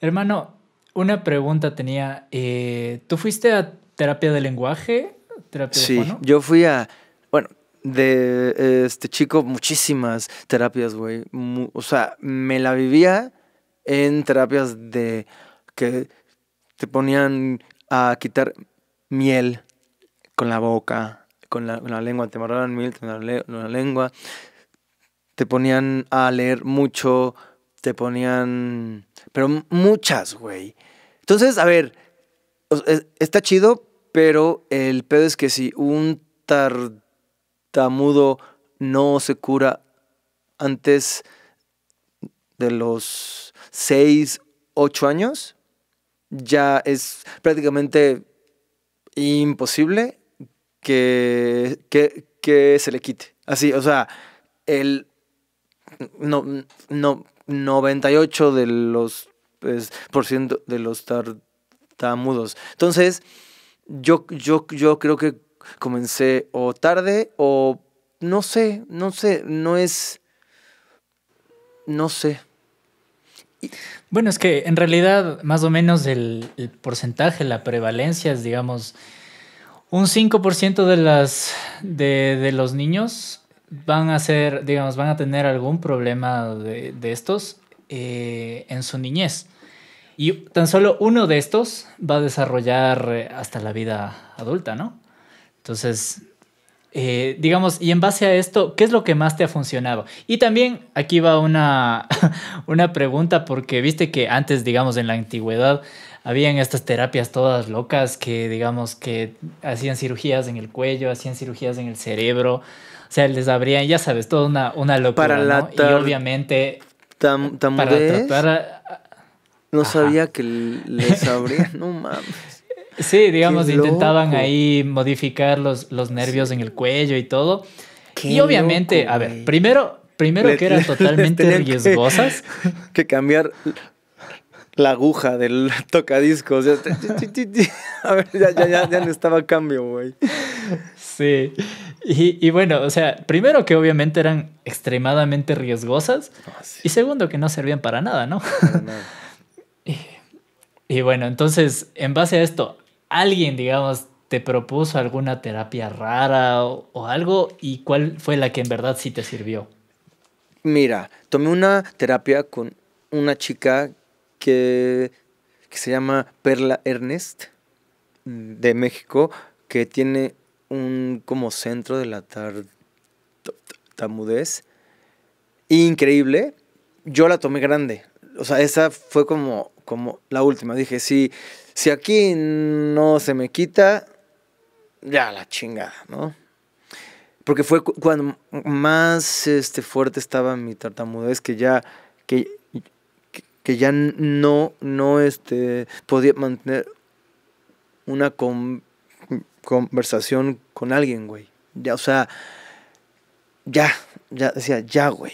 Hermano, una pregunta tenía. Eh, ¿Tú fuiste a terapia de lenguaje sí, yo fui a, bueno, de este chico muchísimas terapias, güey. O sea, me la vivía en terapias de que te ponían a quitar miel con la boca, con la, lengua, te amarraban miel con la lengua, te ponían a leer mucho, te ponían, pero muchas, güey. Entonces, a ver, está chido, pero el pedo es que si un tartamudo no se cura antes de los 6, 8 años, ya es prácticamente imposible que, que, se le quite. Así, o sea, el no, no, 98 de los pues, ciento de los tartamudos. Entonces, yo, yo, yo creo que comencé o tarde o no sé, no sé, no es, no sé. Bueno, es que en realidad más o menos el, porcentaje, la prevalencia es, digamos, un 5% de, las, de, los niños van a ser, digamos, van a tener algún problema de, estos eh, en su niñez. Y tan solo uno de estos va a desarrollar eh, hasta la vida adulta, ¿no? Entonces, eh, digamos, y en base a esto, ¿qué es lo que más te ha funcionado? Y también aquí va una, una pregunta, porque viste que antes, digamos, en la antigüedad, habían estas terapias todas locas que, digamos, que hacían cirugías en el cuello, hacían cirugías en el cerebro. O sea, les abrían, ya sabes, toda una, una locura. ¿no? Y obviamente, para tratar no sabía que les abrían, no mames. Sí, digamos, intentaban ahí modificar los, nervios en el cuello y todo. y obviamente, a ver, primero, primero que eran totalmente riesgosas. Que, cambiar la aguja del tocadiscos. a ver, ya, ya, ya, no estaba cambio, güey. Sí. Y, bueno, o sea, primero que obviamente eran extremadamente riesgosas. Ah, y segundo que no servían para nada, ¿no? Para nada. Y bueno, entonces, en base a esto, alguien, digamos, te propuso alguna terapia rara o, algo y cuál fue la que en verdad sí te sirvió. Mira, tomé una terapia con una chica que, se llama Perla Ernest de México, que tiene un como centro de la tartamudez, increíble. Yo la tomé grande o sea, esa fue como, como la última. Dije, si, si aquí no se me quita, ya la chingada, ¿no? Porque fue cuando más este, fuerte estaba mi tartamudez que ya, que, que ya no, no este, podía mantener una conversación con alguien, güey. Ya, o sea, ya, ya decía, ya, güey.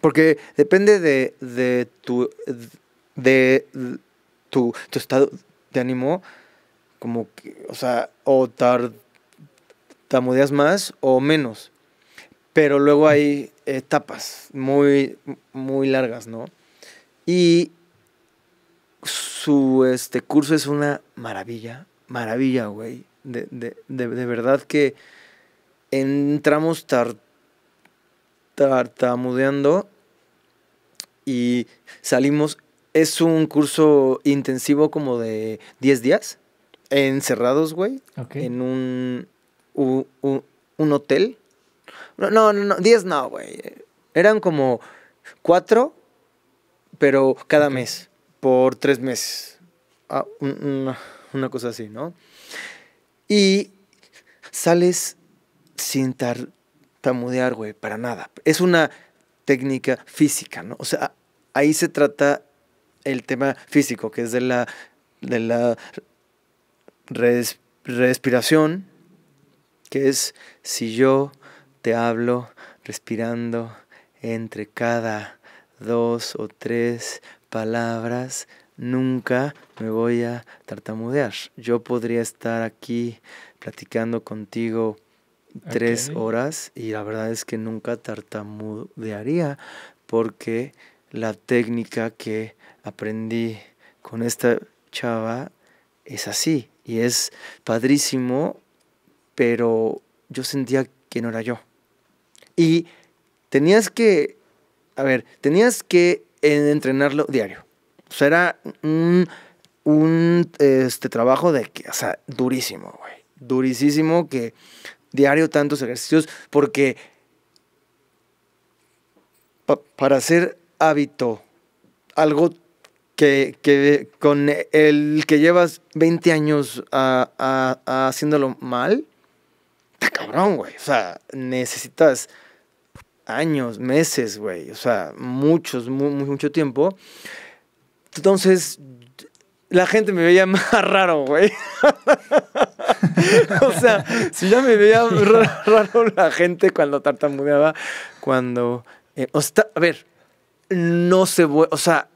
Porque depende de, de tu. de, tu, estado de ánimo. Como que. O sea, o más o menos. Pero luego hay etapas muy, muy largas, ¿no? Y su este, curso es una maravilla, maravilla, güey. De, de verdad que entramos tarde tartamudeando y salimos. Es un curso intensivo como de 10 días, encerrados, güey, en un, un hotel. No, no, no, 10 no, güey. Eran como 4, pero cada mes, por 3 meses. Ah, una, cosa así, ¿no? Y sales sin tardar tamudear, güey, para nada. Es una técnica física, ¿no? O sea, ahí se trata el tema físico, que es de la, de la respiración, que es si yo te hablo respirando entre cada dos o tres palabras, nunca me voy a tartamudear. Yo podría estar aquí platicando contigo tres horas y la verdad es que nunca tartamudearía porque la técnica que aprendí con esta chava es así y es padrísimo, pero yo sentía que no era yo. Y tenías que, a ver, tenías que entrenarlo diario. O sea, era un, este, trabajo de, o sea, durísimo, güey. Durísimo que diario tantos ejercicios porque para hacer hábito algo que, con el que llevas 20 años a, haciéndolo mal, está cabrón, güey. O sea, necesitas años, meses, güey. O sea, muchos, mucho tiempo. Entonces, la gente me veía más raro, güey. o sea, si ya me veía raro, la gente cuando tartamudeaba, cuando... Eh, o sea, a ver, no se... O sea,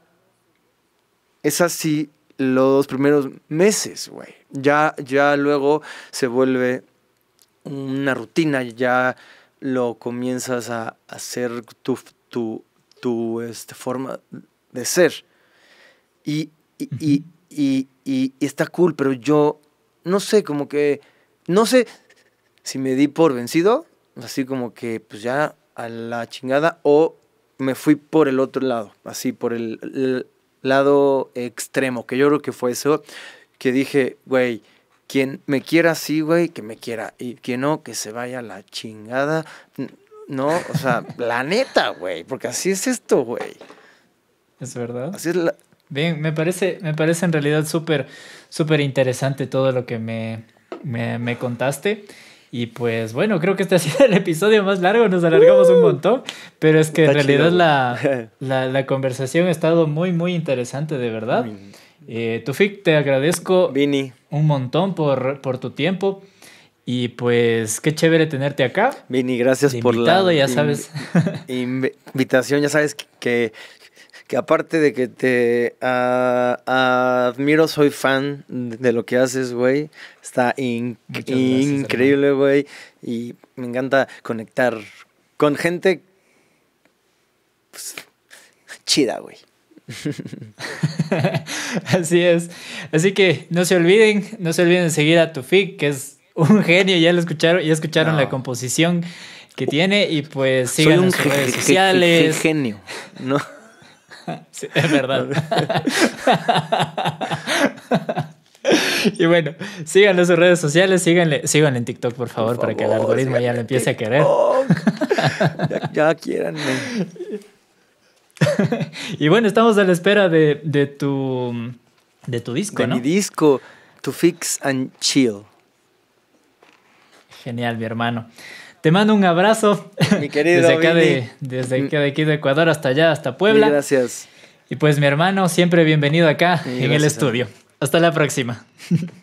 es así los primeros meses, güey. Ya, ya luego se vuelve una rutina, ya lo comienzas a hacer tu, tu, tu este, forma de ser. Y, y, está cool, pero yo no sé, como que, no sé si me di por vencido, así como que pues ya a la chingada, o me fui por el otro lado, así por el, lado extremo, que yo creo que fue eso, que dije, güey, quien me quiera sí, güey, que me quiera, y quien no, que se vaya a la chingada, no, o sea, la neta, güey, porque así es esto, güey. Es verdad. Así es la, Bien, me parece, me parece en realidad súper, súper interesante todo lo que me, me, contaste. Y pues bueno, creo que este ha sido el episodio más largo, nos alargamos un montón, pero es que en realidad la, conversación ha estado muy, muy interesante, de verdad. Eh, Tufik, te agradezco Vini. un montón por, por tu tiempo. Y pues qué chévere tenerte acá. Vini, gracias por la ya sabes. invitación. Ya sabes que aparte de que te ah, ah, admiro, soy fan de lo que haces, güey. Está increíble, güey. Y me encanta conectar con gente pues, chida, güey. Así es. Así que no se olviden, no se olviden seguir a Tufik, que es un genio, ya lo escucharon, ya escucharon la composición que tiene y pues sigan un en Genio, ¿no? es verdad. y bueno, síganle en sus redes sociales, síganle, en TikTok, por favor, para que el algoritmo ya lo empiece a querer. ya, y bueno, estamos a la espera de, tu de tu disco, de mi disco, To Fix and Chill. Genial, mi hermano. Te mando un abrazo. Mi querido. desde mm. aquí de Ecuador hasta allá, hasta Puebla. gracias. Y pues mi hermano, siempre bienvenido acá en el estudio. Hasta la próxima.